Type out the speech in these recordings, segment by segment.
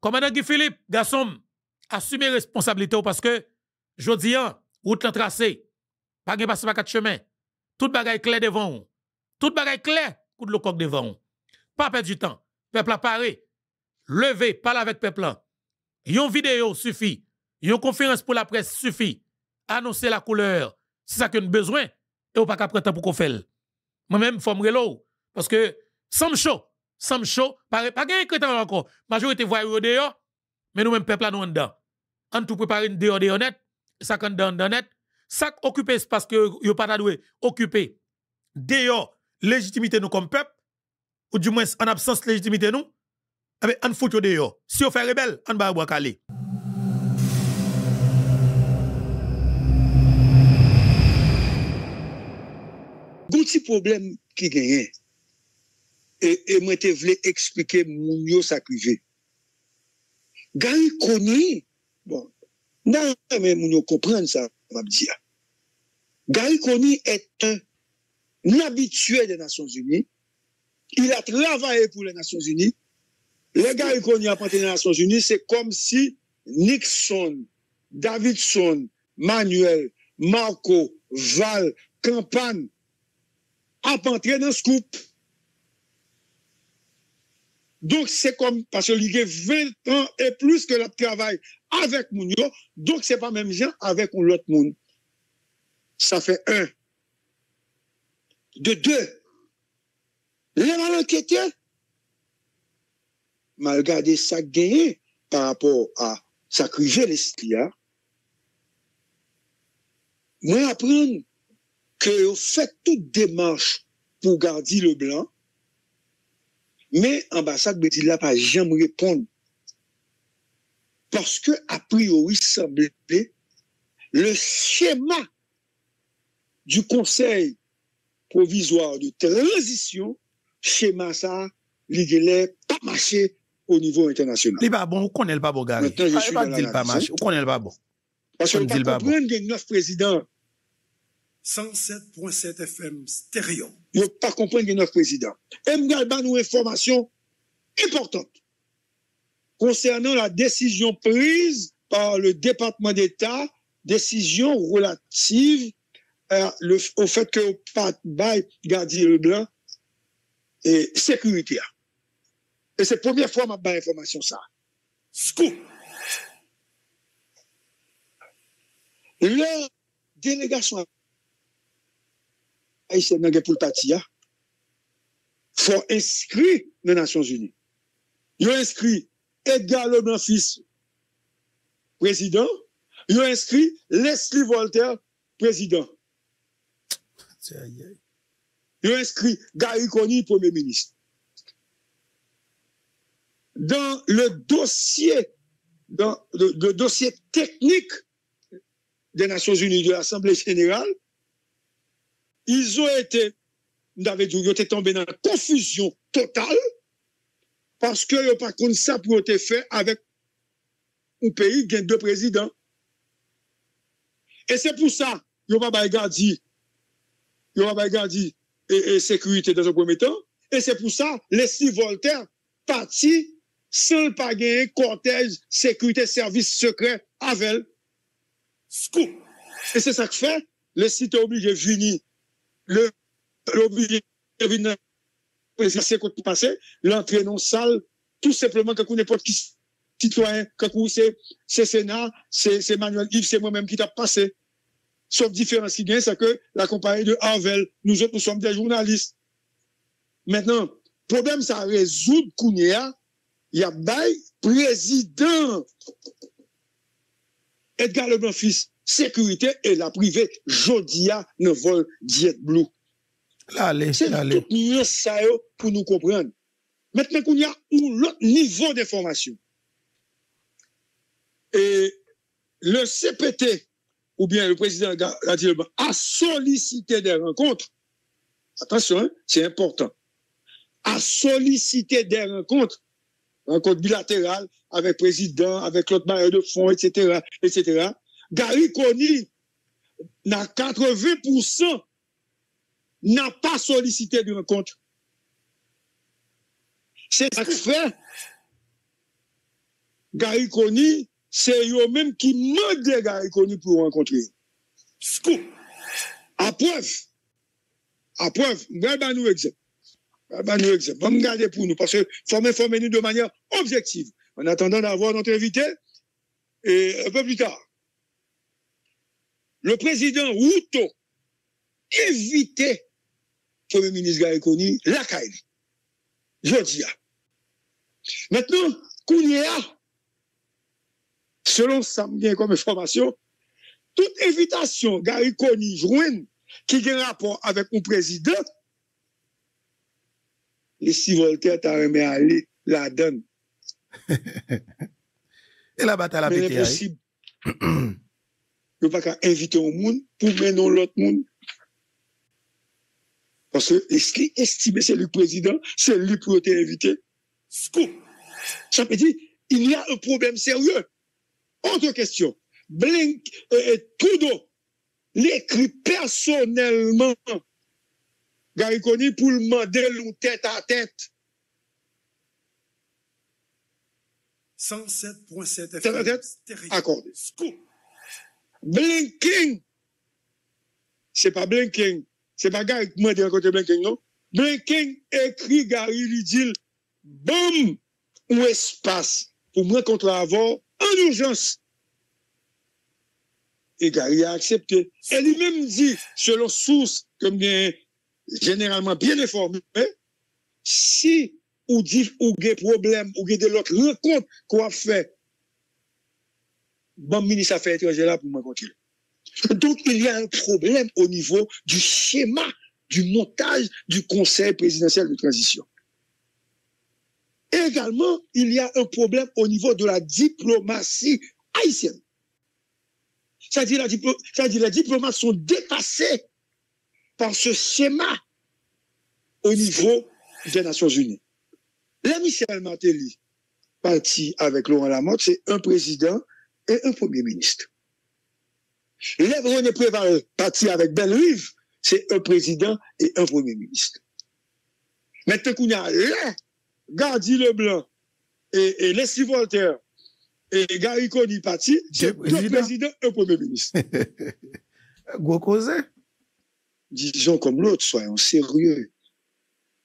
Commandant Guy Philippe, garçon, assumez responsabilité parce que, je dis, hein, route la tracé, pas de passer quatre chemins, tout bagaille clair devant vous, tout bagaille clair, coup de coq devant vous. Pas perdre du temps, peuple a paré, levez, parle avec peuple. Yon vidéo suffit, yon conférence pour la presse suffit, Annoncez la couleur, c'est ça que a besoin, et on pas qu'à prendre temps pour qu'on fasse. Moi-même, je me parce que, sans chaud, Sam Show, pas pas gain crétin encore. Majorité voyait au dehors, mais nous même peuple là nous en dedans. En tout préparer dehors dehors net, ça quand dans dans net, ça occuper parce que yo pas doué occuper. Dehors légitimité nous comme peuple ou du moins en absence légitimité nous, avec on fout dehors. Si on fait rebelle, on va boire calé. Gouti problème qui gagne E, e mwen te vle eksplike moun yo sakrive. Gari koni, bon, nan mwen yo komprende sa, mwen ap diya, gari koni ete nabitue de Nasyons Uni, il atre la vaye pou le Nasyons Uni, le gari koni apante de Nasyons Uni, se kom si Nixon, Davidson, Manuel, Marco, Val, Kampan apante de nans koup. Donc, c'est comme, parce que a 20 ans et plus que la travail avec Mounio, donc c'est pas même gens avec l'autre monde. Ça fait un. De deux, les mal malgré ça gagné par rapport à sa que l'estia, moi apprendre que vous faites toute démarche pour garder le blanc, mais ambassade Brésil n'a pas jamais répondre. Parce que, a priori, semblait le schéma du Conseil provisoire de transition, schéma ça, l'IGLE, pas marché au niveau international. Il pas bon, on connaît le pas bon, Gary. Maintenant, je ah, pas dit pas on connaît le pas bon. Parce qu'on ne pas qu'il neuf présidents. 107.7 FM stéréo. Ils n'ont pas compris que notre président. neuf président. Et nous information importante concernant la décision prise par le département d'État, décision relative au fait que Pat Bay le blanc, et sécurité. Et c'est la première fois que je information ça. Scoop. Leur délégation haïtienne nan pour les Nations Unies. Unies, y Nations inscrit Yo Edgar Leblanc fils président. yo inscrit Leslie Voltaire président. Yo inscrit Gary Conny, premier ministre. Dans le dossier dans le dossier technique des Nations Unies de l'Assemblée Générale, yon te tombe nan la konfusion total paske yon pa kon sa pou yon te fe avek ou peyi gen de prezident. E se pou sa, yon pa baygadi yon pa baygadi e, e sekurite dan zon pwem etan e se pou sa, lesi Voltaire pati sel pa gen kortej sekurite servis sekre avel skou. E se sa k fe, lesi te oblige vini le, l'obligé de c'est qu'on passé, l'entrée non sale, tout simplement quand n'importe qui citoyen, quand c'est, c'est Sénat, c'est, Emmanuel, Manuel Yves, c'est moi-même qui t'a passé. Sauf différence qui vient, c'est que la compagnie de Havel, nous autres, nous sommes des journalistes. Maintenant, problème, ça résout Kounia, hein. il y a bail président Edgar Leblanc fils sécurité et la privée jodia ne vol blue. C'est tout mieux ça pour nous comprendre. Maintenant qu'on y a un autre niveau d'information. Et le CPT, ou bien le président Gadilba, a sollicité des rencontres. Attention, hein, c'est important. A sollicité des rencontres, rencontres bilatérales avec président, avec l'autre maire de fonds, etc., etc., Gary Conny, dans 80%, n'a pas sollicité de rencontre. C'est ça que fait. Gary Conny, c'est eux-mêmes qui demandent Gary Conny pour rencontrer. Scoop. À preuve. À preuve. Je nous exemple. Je nous exemple. Bon, garder pour nous, parce que formez former nous de manière objective. En attendant d'avoir notre invité, et un peu plus tard. le prezident Woutou evite premier ministre Gary Kony lakayli. Jodi ya. Mètnen, kounye ya, selon sa mgen kome formasyon, tout evitasyon Gary Kony jwen ki gen rapor avek ou prezident, lesi Voltaire ta reme a li la den. El abata la pete ari. Mè reposib. Mè reposib. a pas qu'à inviter un monde pour mener l'autre monde. Parce que ce que estime c'est le président, c'est lui qui a été invité. Scoop. Ça veut dire, il y a un problème sérieux. Autre question. Blink, et euh, euh, Trudeau l'écrit personnellement Gariconi pour le demander tête à tête. 107.7 FM. Tête à tête? Accordé. Scoop. Blinking, c'est pas blinking, c'est pas Gary qui m'a dit côté blinking, non? Blinking écrit Gary, lui dit, ou espace pour me contre avant en urgence. Et Gary a accepté. Et lui-même dit, selon source, comme bien, généralement bien informé, si ou dit ou des problème ou de l'autre rencontre qu'on a fait bon ministre Affaires étrangères là pour moi continuer. Donc, il y a un problème au niveau du schéma, du montage du Conseil présidentiel de transition. Également, il y a un problème au niveau de la diplomatie haïtienne. C'est-à-dire que les diplomates sont dépassés par ce schéma au niveau des Nations Unies. la mission Martelly, parti avec Laurent Lamotte, c'est un président et un premier ministre. René Préval parti avec Belle-Rive, c'est un président et un premier ministre. Maintenant qu'on a là, Gardi Leblanc et, Leslie Voltaire et Gary Cody parti, c'est deux président et un premier ministre. Disons comme l'autre, soyons sérieux.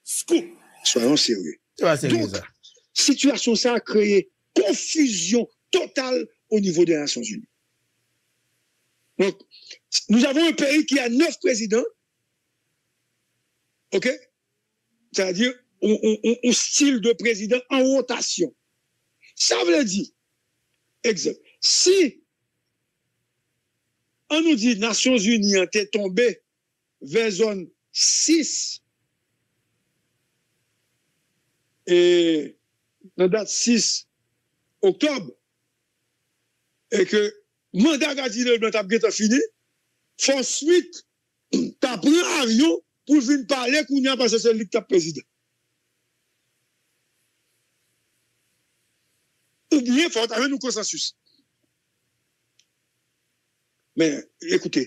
Scoop. Soyons sérieux. situation ça a créé confusion totale au niveau des Nations Unies. Donc, nous avons un pays qui a neuf présidents, OK C'est-à-dire, on, style de président en rotation. Ça veut dire, exemple, si on nous dit Nations Unies été tombées vers zone 6, et la date 6 octobre, e ke manda gazine blantab ge ta fini, fonsuit ta pran a ryo pou vin pale kounen pa se sen lik ta prezident. Obyen fonsuit, a men nou konsensus. Men, ekoute,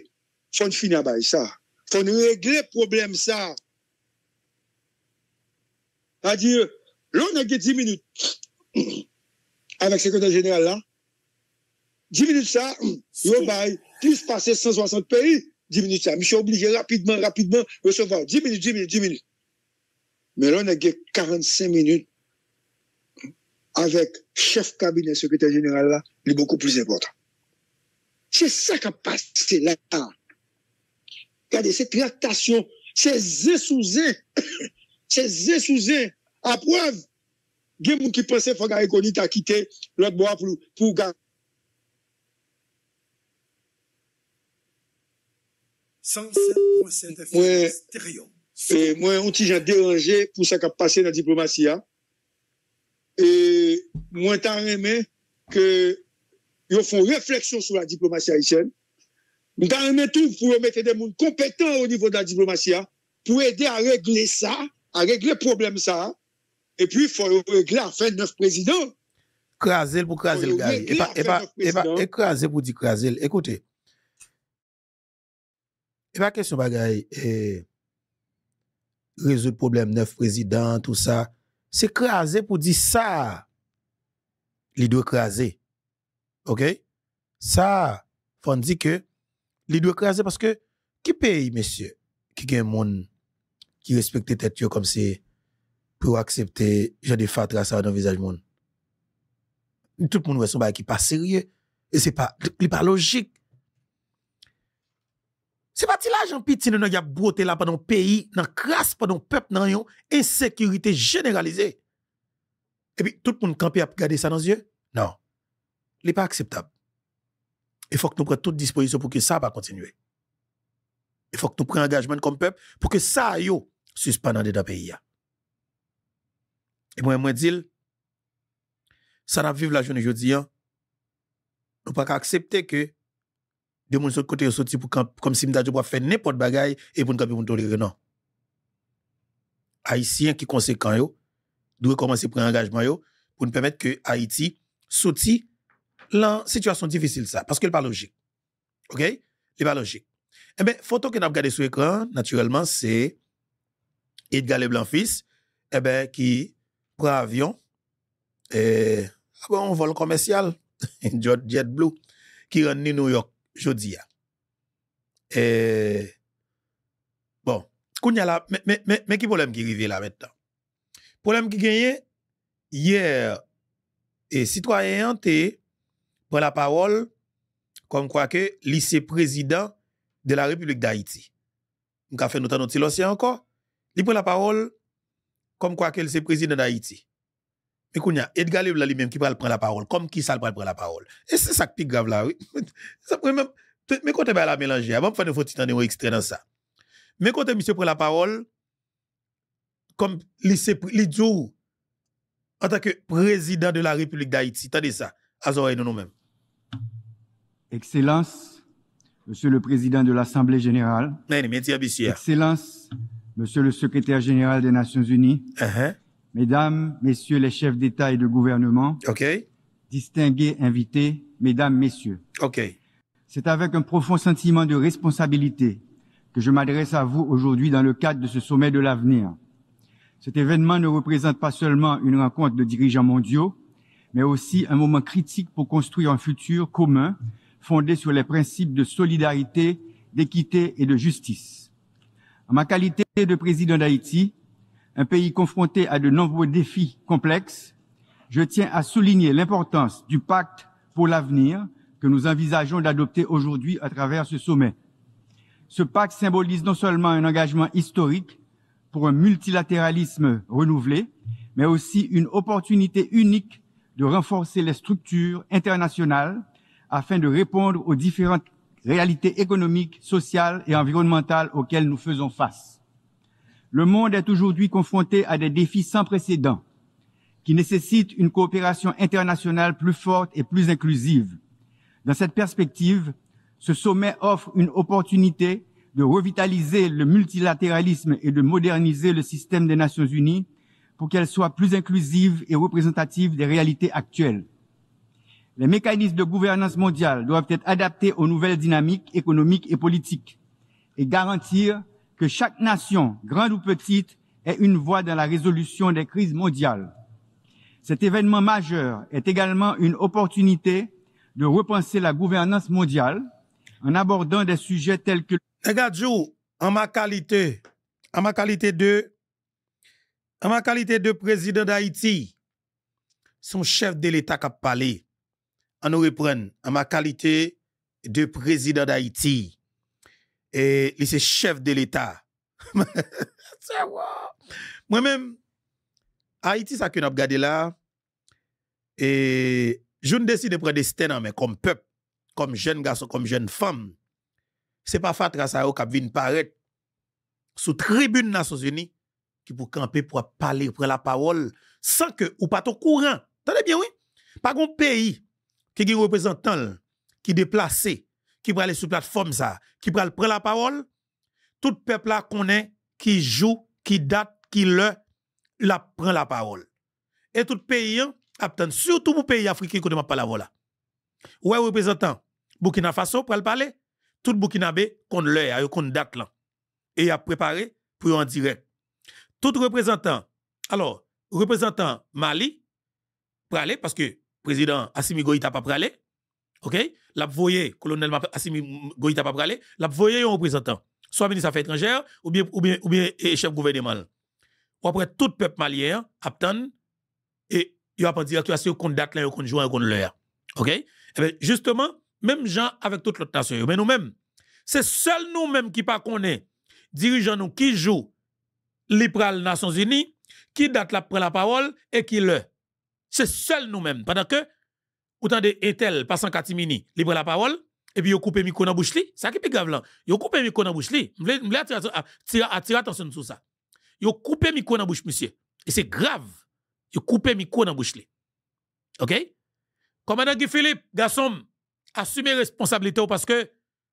fonsuit fini a bay sa, fonsuit regle problem sa. A di, lò nan ge 10 minute, avèk sekwenda general lan, 10 minutes ça, hum, yo plus passer 160 pays, 10 minutes ça. Je suis obligé rapidement, rapidement recevoir 10 minutes, 10 minutes, 10 minutes. Mais là, on a 45 minutes avec chef cabinet secrétaire général là, il est beaucoup plus important. C'est ça qui a passé là. Regardez, cette tractation, ces sous C'est ces sous un à preuve, il y a des gens qui pensait qu'il fallait qu'on quitté l'autre bois pour, pour garder 105% defensyon esteryon. Mwen an e, ti jan deranje pou sa ka pase la diplomasyan. E mwen tan reme ke yo fon refleksyon sou la diplomasyan. Mwen tan reme tou pou reme fede moun kompetan ou nivou la diplomasyan. Pou ede a regle sa, a regle problem sa. E pi fò regle a fènd nòs prezidant. Krasel pou krasel gali. E pa ekrasel e e pou di krasel. Ekote. Tu pas question de résoudre le problème neuf présidents, tout ça. C'est crasé pour dire ça. Il doit craser. OK? Ça, faut dire que il doit craser parce que qui paye, monsieur, qui a un monde qui respecte tête comme si pour accepter, j'ai des fatras dans le visage monde. Tout le monde n'est pas sérieux. Et c'est pas, pas logique. C'est pas là, j'en pitié, nous a broté là pendant le pays, dans le crasse, pendant le peuple, dans insécurité généralisée. Et puis, tout le monde qui à regardé ça dans les yeux? Non. Ce n'est pas acceptable. Il faut que nous prenions toutes dispositions pour que ça va continuer. Il faut que nous prenions engagement comme peuple pour que ça yo, suspendre dans le pays. Et moi, je dis, ça va vivre la journée aujourd'hui. Hein. Nous ne pouvons pas accepter que de mon côté, sorti pour comme si m'ta pour faire n'importe bagaille et pour ne pas tolérer. Non. Haïtiens qui conséquent, yo, doivent commencer à prendre engagement yo, pour nous permettre que Haïti sorti la situation difficile ça, parce qu'elle n'est pas logique. OK? Elle pas logique. Eh ben photo que nous avons sur l'écran, naturellement, c'est Edgar Leblanc-Fils, eh ben qui prend avion, et, eh, un vol commercial, Jet Blue, qui rentre à New York. Jodi ya. E, bon, koun ya la, men ki polem ki rive la men tan? Polem ki genye, yer e sitwoyen an te pre la parol kon kwa ke lise prezident de la republik da iti. Mka fe nou tan nou ti losye an kon, li pre la parol kon kwa ke lise prezident da iti. Mais qu'on a Edgar Lévla lui-même qui va prendre la parole, comme qui ça va prendre la parole. Et c'est ça qui est grave là, oui. ça même. Mais quand tu vas ben, la mélanger, avant de faire une faute, tu un extrait dans ça. Mais quand monsieur prend la parole, comme dit, en tant que président de la République d'Haïti, dit ça, à nous-mêmes. Excellence, Monsieur le Président de l'Assemblée générale. Excellence, Monsieur le Secrétaire général des Nations Unies. Uh-huh. Mesdames, Messieurs les chefs d'État et de gouvernement, distingués invités, Mesdames, Messieurs, okay. c'est avec un profond sentiment de responsabilité que je m'adresse à vous aujourd'hui dans le cadre de ce sommet de l'avenir. Cet événement ne représente pas seulement une rencontre de dirigeants mondiaux, mais aussi un moment critique pour construire un futur commun fondé sur les principes de solidarité, d'équité et de justice. En ma qualité de président d'Haïti, un pays confronté à de nombreux défis complexes, je tiens à souligner l'importance du pacte pour l'avenir que nous envisageons d'adopter aujourd'hui à travers ce sommet. Ce pacte symbolise non seulement un engagement historique pour un multilatéralisme renouvelé, mais aussi une opportunité unique de renforcer les structures internationales afin de répondre aux différentes réalités économiques, sociales et environnementales auxquelles nous faisons face le monde est aujourd'hui confronté à des défis sans précédent qui nécessitent une coopération internationale plus forte et plus inclusive. Dans cette perspective, ce sommet offre une opportunité de revitaliser le multilatéralisme et de moderniser le système des Nations Unies pour qu'elle soit plus inclusive et représentative des réalités actuelles. Les mécanismes de gouvernance mondiale doivent être adaptés aux nouvelles dynamiques économiques et politiques et garantir que chaque nation, grande ou petite, ait une voix dans la résolution des crises mondiales. Cet événement majeur est également une opportunité de repenser la gouvernance mondiale en abordant des sujets tels que... Negadjou, en ma qualité, en ma qualité de... En ma qualité de président d'Haïti, son chef de l'État qui a parlé, en nous reprendre, en ma qualité de président d'Haïti, et il est chef de l'État. Moi-même, Haïti, ça que nous avons là, et je ne décide de prendre des mais comme peuple, comme jeune garçon, comme jeune femme, c'est pas Fatra Sao qui vient paraître sous tribune Nations Unies qui pour camper, pour parler, pour la parole, sans que ou pas ton courant. Tenez bien, oui. Pas un pays qui est représentant, qui déplacé, qui va aller sur plateforme ça, qui va prendre la parole, tout peuple là connaît qui joue, qui date, qui le, la prend la parole. Et tout pays, hein, attend, surtout pour pays africain qui ne pas la voilà. Ouais, représentant, Burkina Faso, pour le parler, tout Burkinabé qu'on qu'on date là. Et a préparé pour en direct. Tout représentant, alors, représentant Mali, pour aller, parce que président Assimi Goïta pas pour OK L'a voyé colonel Assimi Goïta pas parler, l'a voyé un représentant, soit ministre des affaires étrangères ou bien ou bien chef gouvernement. Ou après tout peuple malien attend et il a pas direction compte date là, compte joint, compte l'heure. OK Et eh bien justement, même gens avec toute l'autre nation, mais nous-mêmes, c'est seul nous-mêmes qui pas connaît dirigeants nous qui joue les Nations Unies, qui date la prend la parole et qui le. C'est seul nous-mêmes pendant que autant de Intel passant Katimini, libre la parole, et puis il coupe micro dans bouche ça qui est grave là. Il coupe micro dans bouche li. Je ah, attirer attention sur ça. Il coupe micro dans bouche monsieur. Et c'est grave. Il coupe micro dans bouche li. OK Commandant Guy Philippe, garçon, assumez responsabilité parce que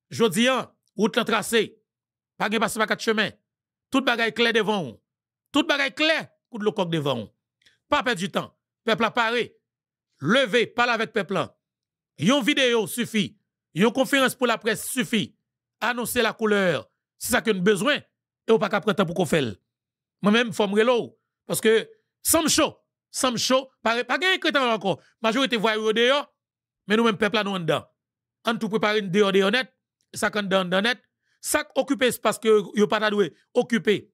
jodi an, hein, route la tracée, pas de passer par quatre chemins. Tout bagaille clair devant vous. Tout bagaille clair, coup le coq devant vous. Pas perdre du temps. Peuple a paré levez, parle avec le peuple. Une vidéo suffit. Yon conférence pour la presse suffit. Annoncez la couleur. C'est ça qu'on a besoin. Et on pas qu'à prendre pour qu'on fasse. Moi-même, je me Parce que, sans me chaud, sans me chaud, pas gagner crétin encore. Majorité voit yo, dehors, mais nous-mêmes, peuple, nous en dedans. On tout préparer une dehors, yon net. Ça qu'on dans, dans net. Ça occupe parce que a pas doué occuper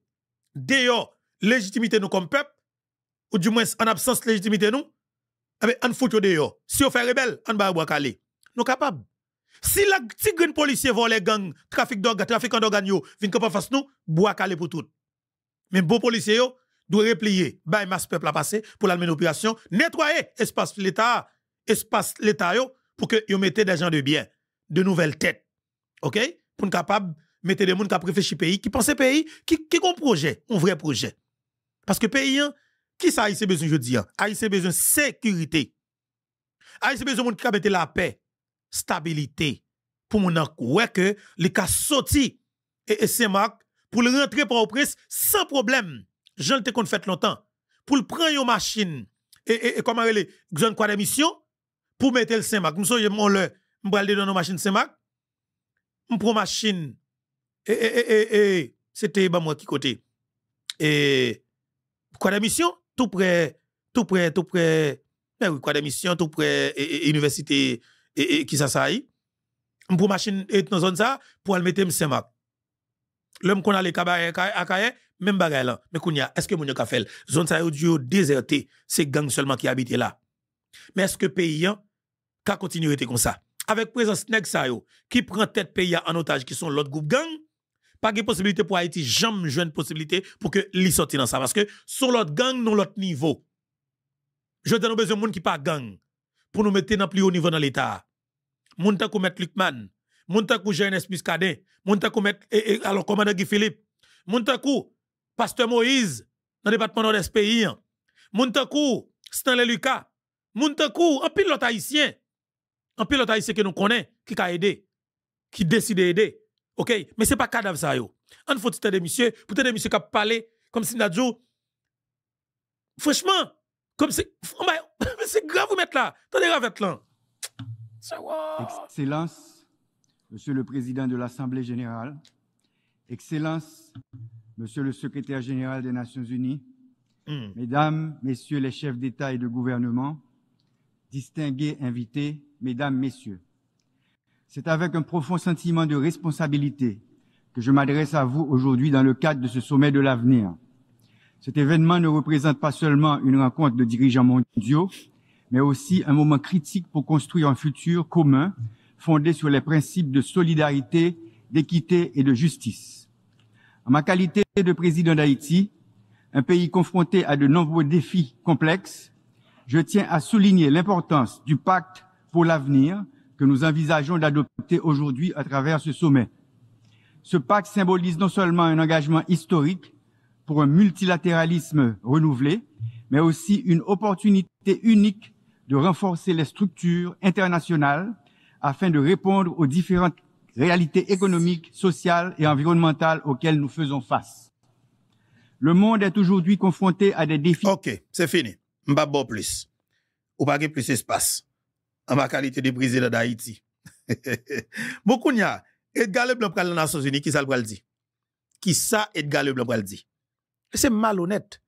dehors légitimité nous comme peuple ou du moins en absence légitimité nous ah, mais on fout Si on fait rebelle, on va boire calé. Nous capables. Si la policiers green policier vole gang, trafic d'organes, trafic d'organes yo, vin pas face nous, boire calé pour tout. Mais bon policier yo doit replier, bay masse peuple à passer pour la opération, nettoyer espace l'état, espace l'état yo pour que yo mettez des gens de bien, de nouvelles têtes. OK Pour capable mettre des gens qui réfléchissent pays, qui pensent pays, qui ont un projet, un vrai projet. Parce que pays, hein, qui ça ici besoin je hein? aïe besoin sécurité. se besoin mon qui la paix, stabilité pour mon que les cas sorti et, c'est marc pour le rentrer par sans problème. Je ne te compte fait longtemps pour le prendre une machine et, comment elle est quoi d'émission pour mettre le Saint-Marc. Nous sommes mon le dans nos machines Saint-Marc. nous machine et, c'était ben moi qui côté. Et quoi tout près, tout près, tout près, mais eh oui, quoi d'émission, tout près, université, qui ça ça Pour machine, et dans zone ça, pour aller mettre Saint-Marc. L'homme qu'on a les cabarets à même bagaille là. Mais qu'on est-ce que mon yon fait? Zone ça est déserté, c'est gang seulement qui habitent là. Mais est-ce que pays ka hein, continuer comme ça? Avec présence nèg ça qui prend tête pays en otage, qui sont l'autre groupe gang, pas de possibilité pour Haïti, jamais une possibilité pour que l'y sorte dans ça. Parce que sur l'autre gang, nous l'autre niveau. Je donne besoin de monde qui pas gang pour nous mettre dans plus haut niveau dans l'État. Moun ta mettre Lucman, moun ta Jean-Nes Muscadet, moun ta mettre alors commandant Guy Philippe, moun ta pasteur Moïse dans le département nord pays, moun ta Stanley Lucas, moun ta un pilote haïtien, un pilote haïtien que nous connaissons, qui a aidé, qui décide d'aider. OK? Mais c'est pas cadavre ça, yo. On faut des messieurs, pour des messieurs qui parlent comme si Nadjo. Franchement, comme si. Oh c'est grave vous mettre là. Tenez avec là. Excellence, Monsieur le Président de l'Assemblée Générale, Excellence, Monsieur le Secrétaire Général des Nations Unies, hmm. Mesdames, Messieurs les chefs d'État et de gouvernement, distingués invités, Mesdames, Messieurs. C'est avec un profond sentiment de responsabilité que je m'adresse à vous aujourd'hui dans le cadre de ce sommet de l'avenir. Cet événement ne représente pas seulement une rencontre de dirigeants mondiaux, mais aussi un moment critique pour construire un futur commun fondé sur les principes de solidarité, d'équité et de justice. En ma qualité de président d'Haïti, un pays confronté à de nombreux défis complexes, je tiens à souligner l'importance du pacte pour l'avenir que nous envisageons d'adopter aujourd'hui à travers ce sommet. Ce pacte symbolise non seulement un engagement historique pour un multilatéralisme renouvelé, mais aussi une opportunité unique de renforcer les structures internationales afin de répondre aux différentes réalités économiques, sociales et environnementales auxquelles nous faisons face. Le monde est aujourd'hui confronté à des défis. OK, c'est fini. Mbabo plus. Ou pas plus espace en ma qualité de président d'Haïti. bon, Kounia, Edgar Leblanc pral dans les Nations Unies, qui ça le dit? Qui ça Edgar Leblanc pral dit? C'est malhonnête.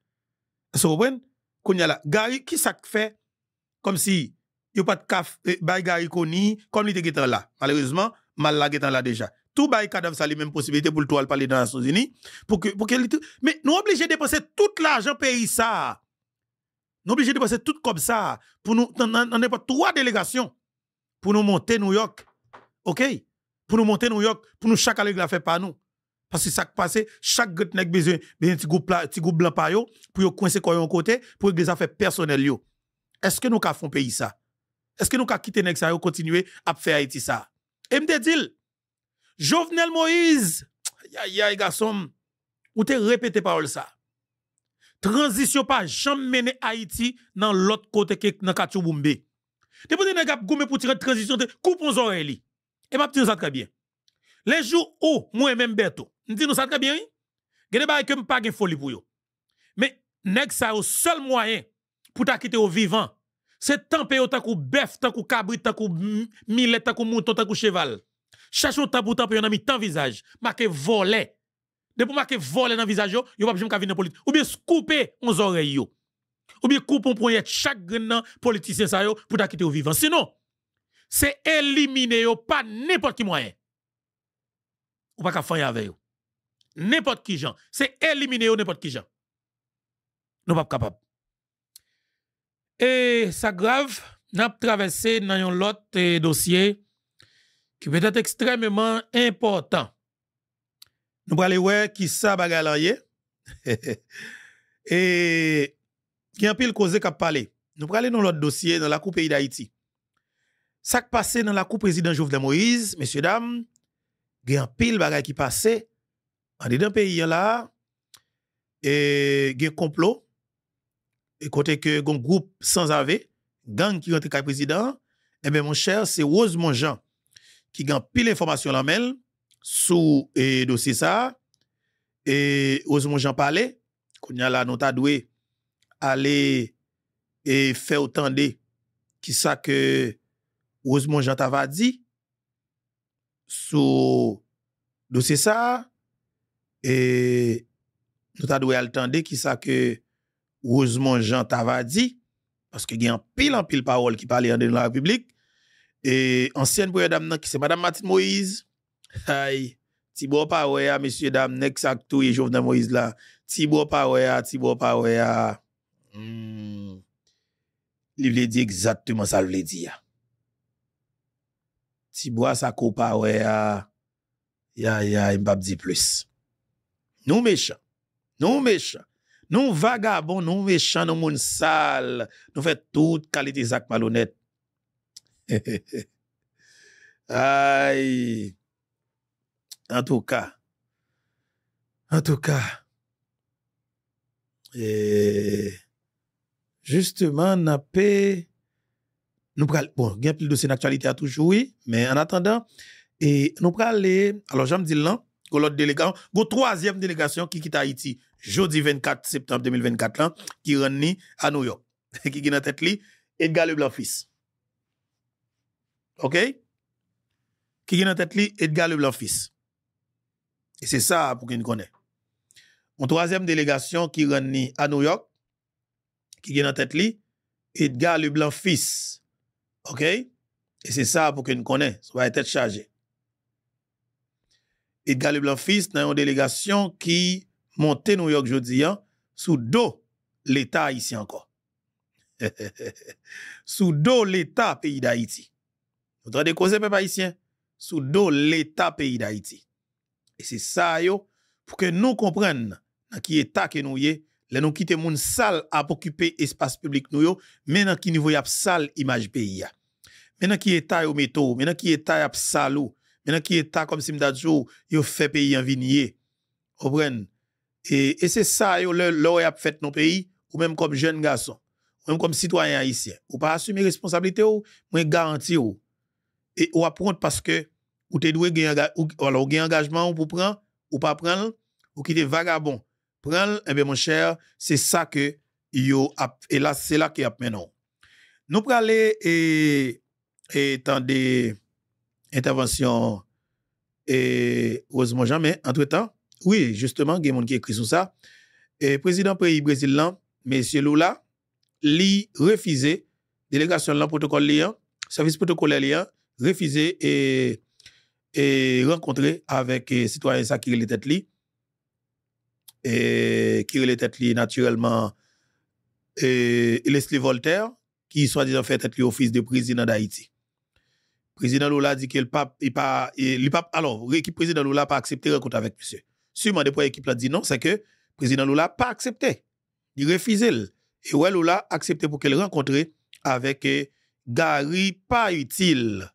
Vous comprenez Kounia là, Gary, qui ça fait comme si il n'y a pas de CAF eh, bay Gary Koni, comme il était là. Malheureusement, mal là là déjà. Tout bay cadavre, ça les mêmes possibilités pour le toile parler dans les Nations Unies. Pour que, pour que, mais nous obligés de dépenser tout l'argent pays ça nous obligés de passer tout comme ça pour nous on pas trois délégations pour nous monter New York. OK Pour nous monter New York, pour nous chaque allègue la fait par nous. Parce que ça passe, chaque groupe n'a besoin d'un petit groupe petit groupe blanc pour yo pour coincer quoi un côté pour des affaires personnelles yo. Est-ce que nous ka font ça Est-ce que nous ka quitter nèg ça et continuer à faire Haïti ça Et me dit Jovenel Moïse, aïe aïe garçon, ou te répété parole ça transition pas jamais mené Haïti dans l'autre côté que dans Katio Depuis que pour tirer transition, coupons les Et ma dis ça très bien. Les jours où, moi même Berto, nous disons ça très bien, hein? que pas Mais, nèg ça au seul moyen pour quitter au vivant, c'est tamper, autant que bœuf, tant que cabri, tant que millet, tant que mouton, que cheval. temps un ami tant visage, volet. De que marquer voler dans visage, yo, yo pas jamais venir dans politique. Ou bien couper on oreilles yo. Ou bien couper un projet chaque grand politicien ça yo pour ta quitter au vivant. Sinon, c'est éliminer yo pas n'importe qui moyen. Ou pas qu'à faire avec yo. N'importe qui gens, c'est éliminer yo n'importe qui gens. Nous pas capable. Et ça grave, n'a traversé dans un autre eh, dossier qui peut être extrêmement important. Nous parlons voir qui ça bagaille Et qui en pile causé qu'a parler. Nous parlons dans l'autre dossier dans la Coupe pays d'Haïti. Ça qui passé dans la Coupe président Jovenel Moïse, messieurs dames, il pile bagaille qui passé en dedans pays là et un complot et côté que un groupe sans AV, gang qui rentre le président, eh bien mon cher, c'est Rose Jean qui a pile information la mail Sou e dosi sa, e oz moun jan pale, koun ya la nou ta dwe ale e fe o tande ki sa ke oz moun jan tava di. Sou dosi sa, e nou ta dwe ale tande ki sa ke oz moun jan tava di, paske gen an pil an pil paol ki pale yande nou la republik, e ansyen pou yon dam nan ki se Madame Mathis Moïse, Ay, tibou pa wea, misye dam, nek sak tou ye jouv nan Moiz la. Tibou pa wea, tibou hmm. pa wea. Li vle di egzatouman sa vle di ya. Tibou sa ko pa wea, ya, ya, mbap di plus. Nou mechan, nou mechan. Nou vagabon, nou mechan, nou moun sal, nou fe tout kalite sak malonet. He, he, he. Ay, An tou ka. An tou ka. E Justeman na pe Nou pral Bon gen pli dosen aktualite a toujoui Men an atandan Nou pral le Go lout delegan Go troasyem delegan syon ki kita Haiti Jodi 24 septembre 2024 lan Ki renni anou yo Ki gen an tet li Edgar le Blanc Fils Ok Ki gen an tet li Edgar le Blanc Fils E se sa pou ki nou konen. Moun toazem delegasyon ki ganyi a Nouyok, ki gen an tèt li, Edgar le Blanc Fils. Ok? E se sa pou ki nou konen. Sou baye tèt chaje. Edgar le Blanc Fils nan yon delegasyon ki monte Nouyok jodi an, sou do l'Etat iti anko. Sou do l'Etat peyi da iti. Moun tra dekose pe pa iti an. Sou do l'Etat peyi da iti. Et c'est ça, yo, pour que nous comprenions dans qui état nous y est, les nous quittons moun sale à occuper espace public nous yo, maintenant qui niveau y a sale image pays Maintenant qui état yo meto, maintenant qui état y a sale ou, maintenant qui état comme si m'dadjou yo fait pays en vinye. et, et c'est ça yo, le, le y a fait notre pays, ou même comme jeune garçon, ou même comme citoyen haïtien, ou pas assumer responsabilité ou, moins garantir ou, et ou apprendre parce que, ou t'es doué alors gain engagement ou pour prendre ou pas prendre ou qui vagabond prendre eh bien mon cher c'est ça que yo a, et là c'est là qui a maintenant nous parler et et tant des interventions et heureusement jamais entre-temps oui justement il y qui écrit sur ça et président pays brésilien monsieur Lula li refusé délégation là protocole lien service protocolaire lien refusé et et rencontrer avec les euh, citoyen qui les têtes et qui les têtes li naturellement et Leslie Voltaire qui soi-disant fait tête fils de président d'Haïti. Président Lula dit que le pape pas alors l'équipe président Lula pas accepté rencontrer avec monsieur. Sûrement des points l'équipe l'a dit non c'est que président Lula pas accepté. Il refusé et ouais Lula accepté pour qu'elle rencontre avec euh, Gary pas utile